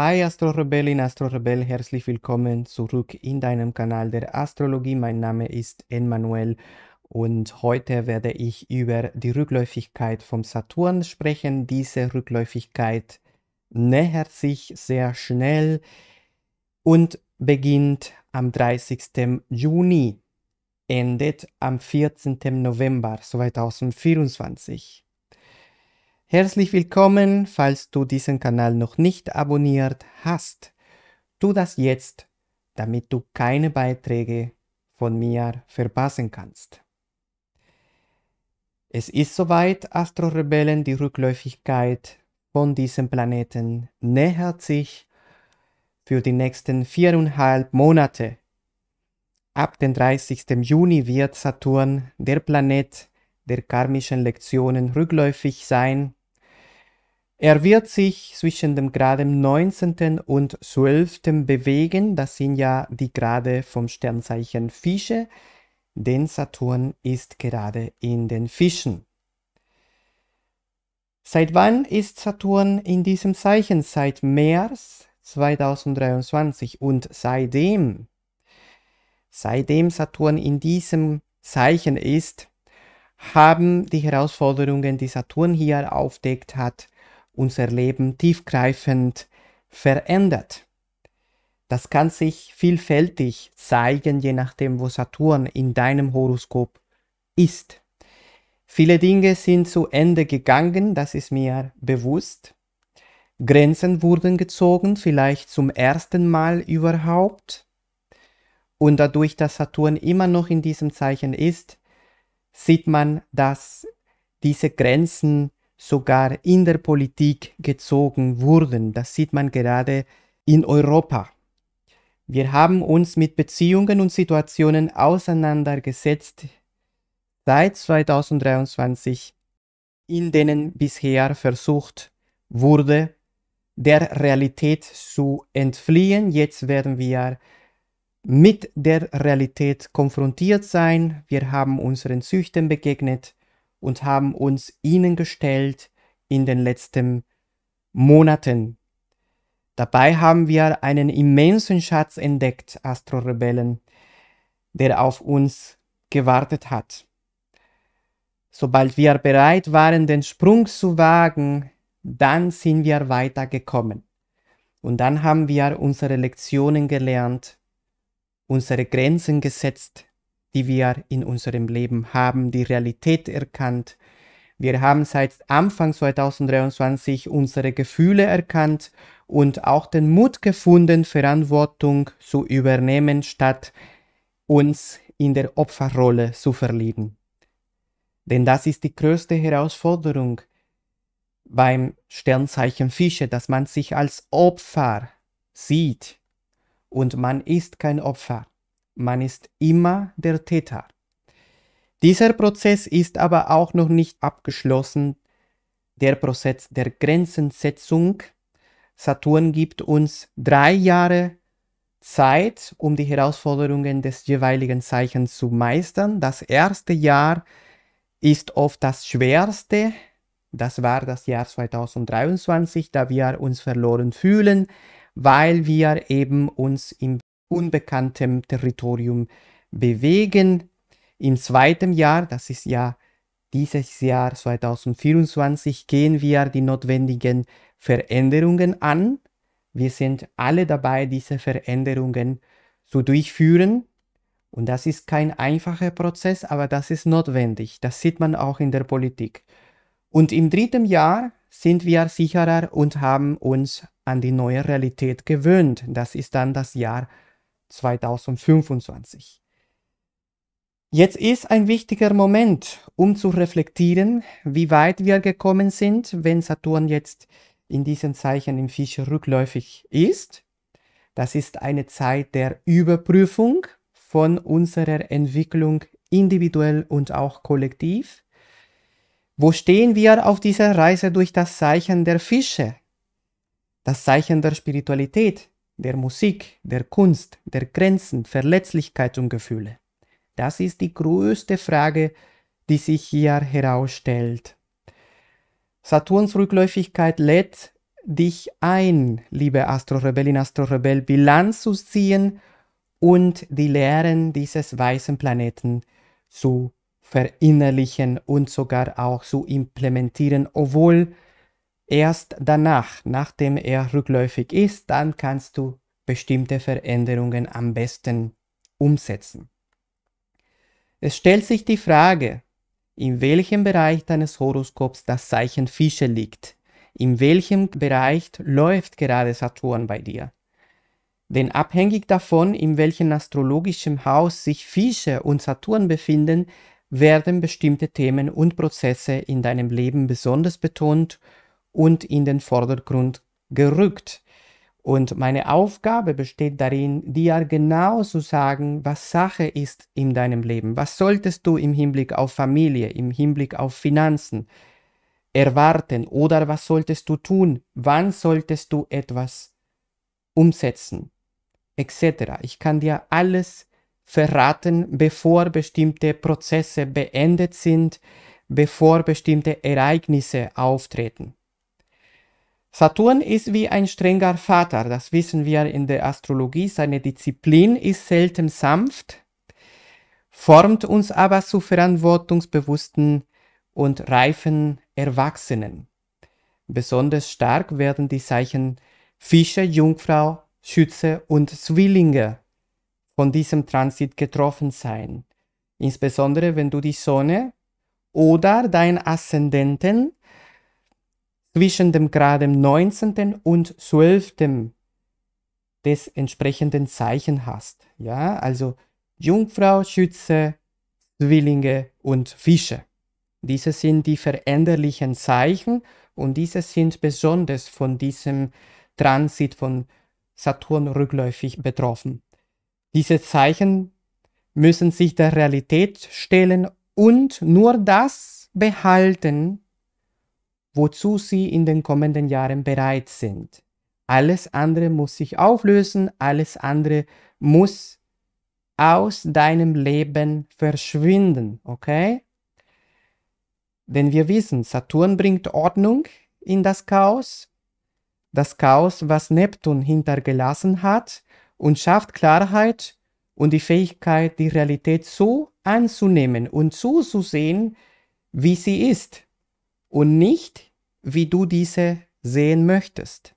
Hi Astro Rebellin, Astro Rebell, herzlich willkommen zurück in deinem Kanal der Astrologie. Mein Name ist Emmanuel und heute werde ich über die Rückläufigkeit vom Saturn sprechen. Diese Rückläufigkeit nähert sich sehr schnell und beginnt am 30. Juni, endet am 14. November 2024. Herzlich willkommen, falls du diesen Kanal noch nicht abonniert hast. Tu das jetzt, damit du keine Beiträge von mir verpassen kannst. Es ist soweit, Astro-Rebellen, die Rückläufigkeit von diesem Planeten nähert sich für die nächsten viereinhalb Monate. Ab dem 30. Juni wird Saturn, der Planet der karmischen Lektionen, rückläufig sein er wird sich zwischen dem Grade 19. und 12. bewegen. Das sind ja die Grade vom Sternzeichen Fische, denn Saturn ist gerade in den Fischen. Seit wann ist Saturn in diesem Zeichen? Seit März 2023 und seitdem, seitdem Saturn in diesem Zeichen ist, haben die Herausforderungen, die Saturn hier aufdeckt hat, unser Leben tiefgreifend verändert. Das kann sich vielfältig zeigen, je nachdem, wo Saturn in deinem Horoskop ist. Viele Dinge sind zu Ende gegangen, das ist mir bewusst. Grenzen wurden gezogen, vielleicht zum ersten Mal überhaupt. Und dadurch, dass Saturn immer noch in diesem Zeichen ist, sieht man, dass diese Grenzen sogar in der Politik gezogen wurden. Das sieht man gerade in Europa. Wir haben uns mit Beziehungen und Situationen auseinandergesetzt seit 2023, in denen bisher versucht wurde, der Realität zu entfliehen. Jetzt werden wir mit der Realität konfrontiert sein. Wir haben unseren Süchten begegnet und haben uns ihnen gestellt in den letzten Monaten. Dabei haben wir einen immensen Schatz entdeckt, Astro-Rebellen, der auf uns gewartet hat. Sobald wir bereit waren, den Sprung zu wagen, dann sind wir weitergekommen. Und dann haben wir unsere Lektionen gelernt, unsere Grenzen gesetzt die wir in unserem Leben haben, die Realität erkannt. Wir haben seit Anfang 2023 unsere Gefühle erkannt und auch den Mut gefunden, Verantwortung zu übernehmen, statt uns in der Opferrolle zu verlieben. Denn das ist die größte Herausforderung beim Sternzeichen Fische, dass man sich als Opfer sieht und man ist kein Opfer man ist immer der Täter. Dieser Prozess ist aber auch noch nicht abgeschlossen. Der Prozess der Grenzensetzung. Saturn gibt uns drei Jahre Zeit, um die Herausforderungen des jeweiligen Zeichens zu meistern. Das erste Jahr ist oft das schwerste. Das war das Jahr 2023, da wir uns verloren fühlen, weil wir eben uns im unbekanntem Territorium bewegen. Im zweiten Jahr, das ist ja dieses Jahr 2024, gehen wir die notwendigen Veränderungen an. Wir sind alle dabei, diese Veränderungen zu durchführen. Und das ist kein einfacher Prozess, aber das ist notwendig. Das sieht man auch in der Politik. Und im dritten Jahr sind wir sicherer und haben uns an die neue Realität gewöhnt. Das ist dann das Jahr 2025. 2025. Jetzt ist ein wichtiger Moment, um zu reflektieren, wie weit wir gekommen sind, wenn Saturn jetzt in diesem Zeichen im Fisch rückläufig ist. Das ist eine Zeit der Überprüfung von unserer Entwicklung individuell und auch kollektiv. Wo stehen wir auf dieser Reise durch das Zeichen der Fische? Das Zeichen der Spiritualität, der Musik, der Kunst, der Grenzen, Verletzlichkeit und Gefühle? Das ist die größte Frage, die sich hier herausstellt. Saturns Rückläufigkeit lädt dich ein, liebe Astrorebellin, Astrorebell, Bilanz zu ziehen und die Lehren dieses weißen Planeten zu verinnerlichen und sogar auch zu implementieren, obwohl erst danach, nachdem er rückläufig ist, dann kannst du bestimmte Veränderungen am besten umsetzen. Es stellt sich die Frage, in welchem Bereich deines Horoskops das Zeichen Fische liegt. In welchem Bereich läuft gerade Saturn bei dir? Denn abhängig davon, in welchem astrologischen Haus sich Fische und Saturn befinden, werden bestimmte Themen und Prozesse in deinem Leben besonders betont und in den Vordergrund gerückt. Und meine Aufgabe besteht darin, dir genau zu sagen, was Sache ist in deinem Leben. Was solltest du im Hinblick auf Familie, im Hinblick auf Finanzen erwarten oder was solltest du tun? Wann solltest du etwas umsetzen? Etc. Ich kann dir alles verraten, bevor bestimmte Prozesse beendet sind, bevor bestimmte Ereignisse auftreten. Saturn ist wie ein strenger Vater, das wissen wir in der Astrologie. Seine Disziplin ist selten sanft, formt uns aber zu verantwortungsbewussten und reifen Erwachsenen. Besonders stark werden die Zeichen Fische, Jungfrau, Schütze und Zwillinge von diesem Transit getroffen sein. Insbesondere wenn du die Sonne oder dein Aszendenten zwischen dem Grad dem 19. und 12. des entsprechenden Zeichen hast. Ja, also Jungfrau, Schütze, Zwillinge und Fische. Diese sind die veränderlichen Zeichen und diese sind besonders von diesem Transit von Saturn rückläufig betroffen. Diese Zeichen müssen sich der Realität stellen und nur das behalten, wozu sie in den kommenden Jahren bereit sind. Alles andere muss sich auflösen, alles andere muss aus deinem Leben verschwinden, okay? Denn wir wissen, Saturn bringt Ordnung in das Chaos, das Chaos, was Neptun hintergelassen hat, und schafft Klarheit und die Fähigkeit, die Realität so anzunehmen und so zu sehen, wie sie ist und nicht wie du diese sehen möchtest.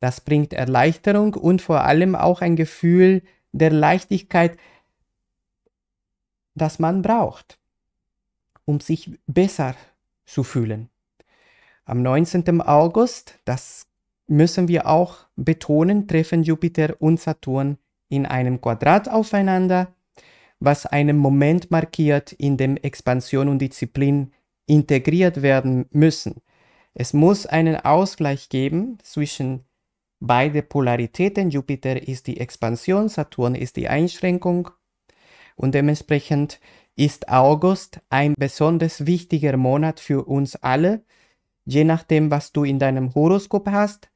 Das bringt Erleichterung und vor allem auch ein Gefühl der Leichtigkeit, das man braucht, um sich besser zu fühlen. Am 19. August, das müssen wir auch betonen, treffen Jupiter und Saturn in einem Quadrat aufeinander, was einen Moment markiert, in dem Expansion und Disziplin integriert werden müssen. Es muss einen Ausgleich geben zwischen beide Polaritäten. Jupiter ist die Expansion, Saturn ist die Einschränkung und dementsprechend ist August ein besonders wichtiger Monat für uns alle. Je nachdem, was du in deinem Horoskop hast,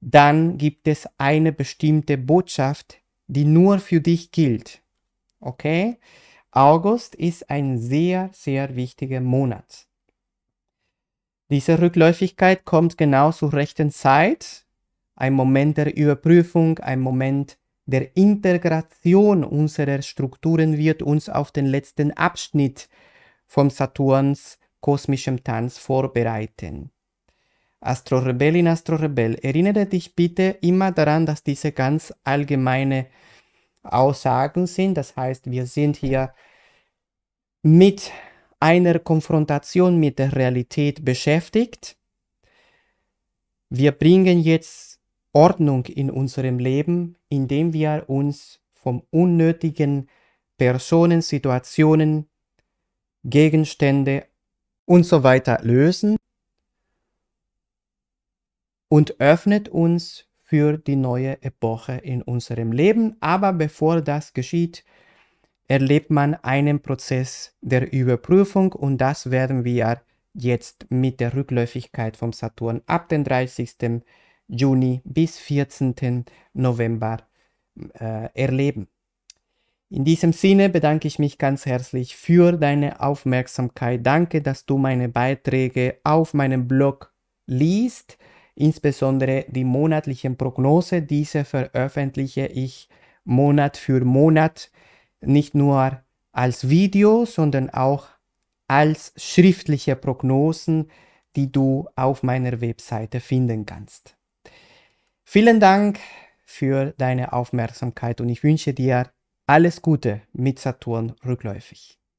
dann gibt es eine bestimmte Botschaft, die nur für dich gilt. Okay? August ist ein sehr, sehr wichtiger Monat. Diese Rückläufigkeit kommt genau zur rechten Zeit. Ein Moment der Überprüfung, ein Moment der Integration unserer Strukturen wird uns auf den letzten Abschnitt vom Saturns kosmischem Tanz vorbereiten. Astro Rebellin, Astro Rebell, erinnere dich bitte immer daran, dass diese ganz allgemeine Aussagen sind. Das heißt, wir sind hier mit einer Konfrontation mit der Realität beschäftigt. Wir bringen jetzt Ordnung in unserem Leben, indem wir uns vom unnötigen Personen, Situationen, Gegenstände und so weiter lösen und öffnet uns für die neue Epoche in unserem Leben. Aber bevor das geschieht, erlebt man einen Prozess der Überprüfung und das werden wir jetzt mit der Rückläufigkeit vom Saturn ab dem 30. Juni bis 14. November äh, erleben. In diesem Sinne bedanke ich mich ganz herzlich für deine Aufmerksamkeit. Danke, dass du meine Beiträge auf meinem Blog liest. Insbesondere die monatlichen Prognose, diese veröffentliche ich Monat für Monat nicht nur als Video, sondern auch als schriftliche Prognosen, die du auf meiner Webseite finden kannst. Vielen Dank für deine Aufmerksamkeit und ich wünsche dir alles Gute mit Saturn rückläufig.